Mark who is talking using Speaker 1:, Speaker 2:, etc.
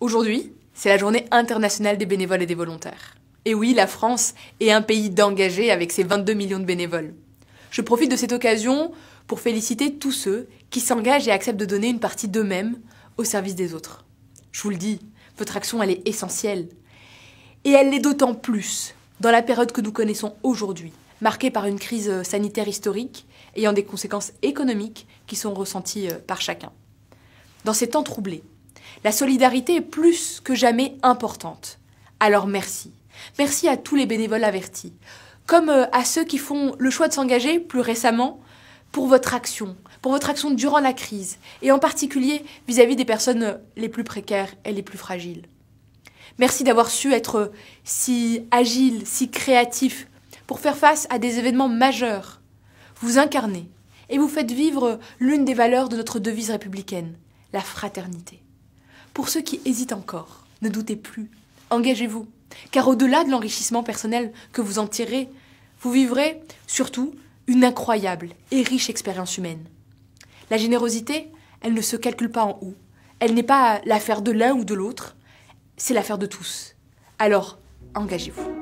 Speaker 1: Aujourd'hui, c'est la journée internationale des bénévoles et des volontaires. Et oui, la France est un pays d'engagés avec ses 22 millions de bénévoles. Je profite de cette occasion pour féliciter tous ceux qui s'engagent et acceptent de donner une partie d'eux-mêmes au service des autres. Je vous le dis, votre action, elle est essentielle. Et elle l'est d'autant plus dans la période que nous connaissons aujourd'hui, marquée par une crise euh, sanitaire historique ayant des conséquences économiques qui sont ressenties euh, par chacun. Dans ces temps troublés, la solidarité est plus que jamais importante. Alors merci. Merci à tous les bénévoles avertis, comme euh, à ceux qui font le choix de s'engager plus récemment pour votre action, pour votre action durant la crise, et en particulier vis-à-vis des personnes euh, les plus précaires et les plus fragiles. Merci d'avoir su être euh, si agile, si créatif, pour faire face à des événements majeurs. Vous incarnez et vous faites vivre l'une des valeurs de notre devise républicaine, la fraternité. Pour ceux qui hésitent encore, ne doutez plus, engagez-vous, car au-delà de l'enrichissement personnel que vous en tirez, vous vivrez surtout une incroyable et riche expérience humaine. La générosité, elle ne se calcule pas en haut elle n'est pas l'affaire de l'un ou de l'autre, c'est l'affaire de tous. Alors, engagez-vous.